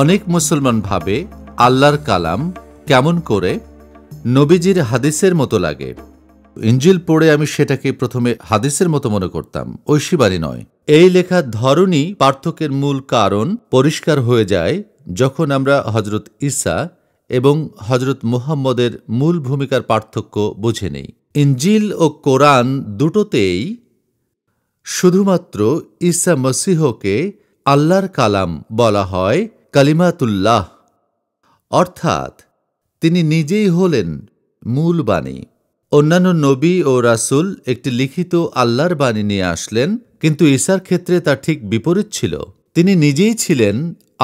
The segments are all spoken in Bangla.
অনেক মুসলমান ভাবে আল্লাহর কালাম কেমন করে নবীজির হাদিসের মতো লাগে ইঞ্জিল পড়ে আমি সেটাকে প্রথমে হাদিসের মতো মনে করতাম ঐশীবারই নয় এই লেখা ধরনই পার্থক্যের মূল কারণ পরিষ্কার হয়ে যায় যখন আমরা হজরত ঈসা এবং হজরত মুহাম্মদের মূল ভূমিকার পার্থক্য বুঝে নেই ইঞ্জিল ও কোরআন দুটোতেই শুধুমাত্র ঈসা মসিহকে আল্লাহর কালাম বলা হয় কালিমাতুল্লাহ অর্থাৎ তিনি নিজেই হলেন মূল বাণী অন্যান্য নবী ও রাসুল একটি লিখিত আল্লাহর বাণী নিয়ে আসলেন কিন্তু ঈশার ক্ষেত্রে তা ঠিক বিপরীত ছিল তিনি নিজেই ছিলেন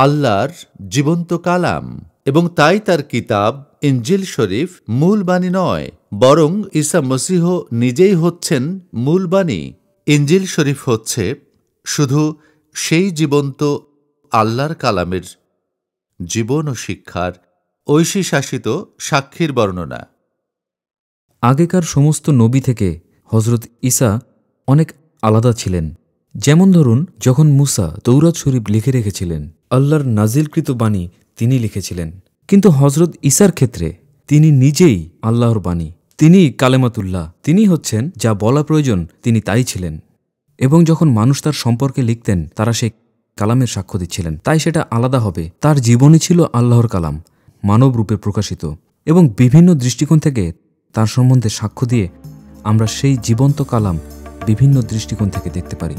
আল্লাহর জীবন্ত কালাম এবং তাই তার কিতাব ইঞ্জিল শরীফ মূল বাণী নয় বরং ঈসা মসিহ নিজেই হচ্ছেন মূল বাণী ইঞ্জিল শরীফ হচ্ছে শুধু সেই জীবন্ত আল্লাহর কালামের জীবন ও শিক্ষার ঐশী শাসিত সাক্ষীর বর্ণনা আগেকার সমস্ত নবী থেকে হজরত ইসা অনেক আলাদা ছিলেন যেমন ধরুন যখন মুসা তৌরাত শরীফ লিখে রেখেছিলেন আল্লাহর নাজিলকৃত বাণী তিনি লিখেছিলেন কিন্তু হজরত ইসার ক্ষেত্রে তিনি নিজেই আল্লাহর বাণী তিনি কালেমাতুল্লাহ তিনি হচ্ছেন যা বলা প্রয়োজন তিনি তাই ছিলেন এবং যখন মানুষ তার সম্পর্কে লিখতেন তারা সেই কালামের সাক্ষ্য দিচ্ছিলেন তাই সেটা আলাদা হবে তার জীবনই ছিল আল্লাহর কালাম মানব রূপে প্রকাশিত এবং বিভিন্ন দৃষ্টিকোণ থেকে তার সম্বন্ধে সাক্ষ্য দিয়ে আমরা সেই জীবন্ত কালাম বিভিন্ন দৃষ্টিকোণ থেকে দেখতে পারি